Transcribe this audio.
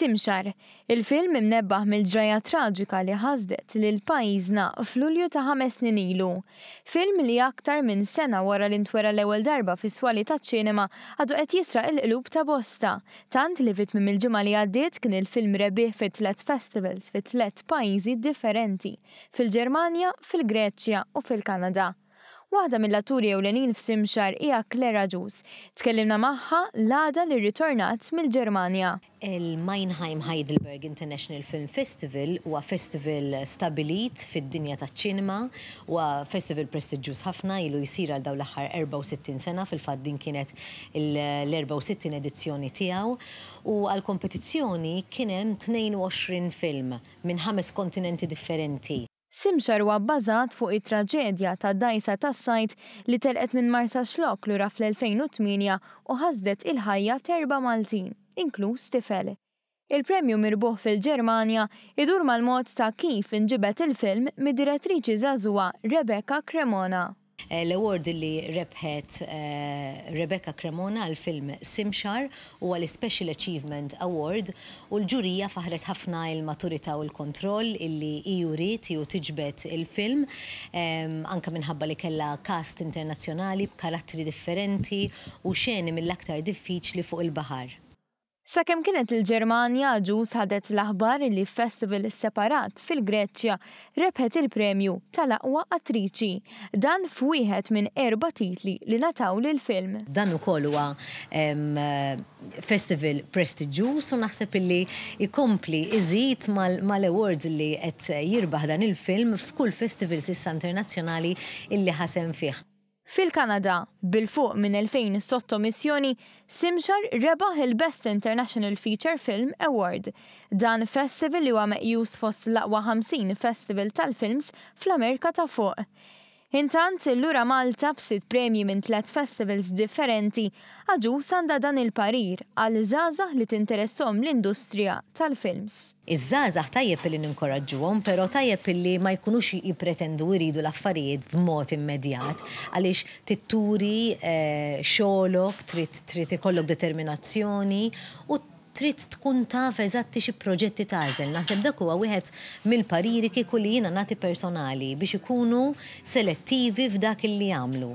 Simxar, il-film imnebbaħ mill-ġraja traġika li ħazdet lil pajjiżna f'Lulju ta' ħames snin ilu. Film li aktar minn sena wara li ntwera l-ewwel darba fi swali ta' ċinema għadu qed jisra il-qlub ta' bosta. Tant li fit minn il-ġimgħa li għaddiet kien il-film rebieħ fit tlet festivals fit tlet pajjiżi differenti fil-Ġermanja, fil-Greċja u fil-Kanada. Waħda mill-atturi ewlenin f'Simxar hija Klera Ġus. Tkellimna magħha l-għada li ritornat mill-Ġermanja. Il-Meinheim Heidelberg International Film Festival huwa festival stabilit fid-dinja taċ-ċinema huwa festival prestiġjuż ħafna ilu jsir għal dawn l-aħħar 64 sena fil-fatt din kienet l-64 edizzjoni tiegħu u għal kompetizzjoni kien hemm 22 film minn ħames kontinenti differenti. Simxar huwa bbażat fuq it-traġedja ta' dajsa tas-sajt li telqet minn Marsa Xlok lura fl-2008 u ħasdet il-ħajja terba Maltin, inkluż tifel il-premju mirbuħ fil-Ġermanja idur mal-mod ta' kif inġibet il-film mid-direttriċi zazua Rebecca Cremona. Eh, l-award li rebħet eh, Rebecca Cremona għal film Simxar u għal Special Achievement Award u l-ġurija faħret ħafna il-maturita u l-kontroll illi ijurit ju tiġbet il-film anka minħabba li kella cast internazjonali karattri differenti u xeni mill-aktar diffiċli fuq il-bahar. Sakemm kienet il-Ġermanja ġu ħadet l-aħbar li festival separat fil-Greċja rebħet il-premju tal-aqwa attriċi, dan fwieħed minn erba titli li nataw l film Dan ukoll huwa festival prestigjus u naħseb illi ikompli iżid mal-awards li qed jirbaħ dan il-film f'kull festival sissa internazzjonali illi ħasem fih. Fil-Kanada, bil-fuq minn 2000 sottomissjoni, Simxar rebaħ il-Best International Feature Film Award, dan festival li huwa meqjus fost l-aqwa 50 festival tal-films fl-Amerika ta' fuq. Intant, l-lura Malta b'sit premji minn tlet festivals differenti għadu sanda dan il-parir għal żgħażagħ li t-interessom l-industrija tal-films. Iż-żgħażagħ tajjeb li ninkoraġġuhom, però tajjeb li ma jkunux jippretendu jridu l-affarijiet b'mod immedjat għaliex titturi eh, xogħlok, trid ikollok determinazzjoni u trid tkun taf eżatti xi proġetti tażel. Naħseb dak huwa wieħed mill-pariri kieku li jiena nagħti personali biex ikunu selettivi f'dak li jagħmlu.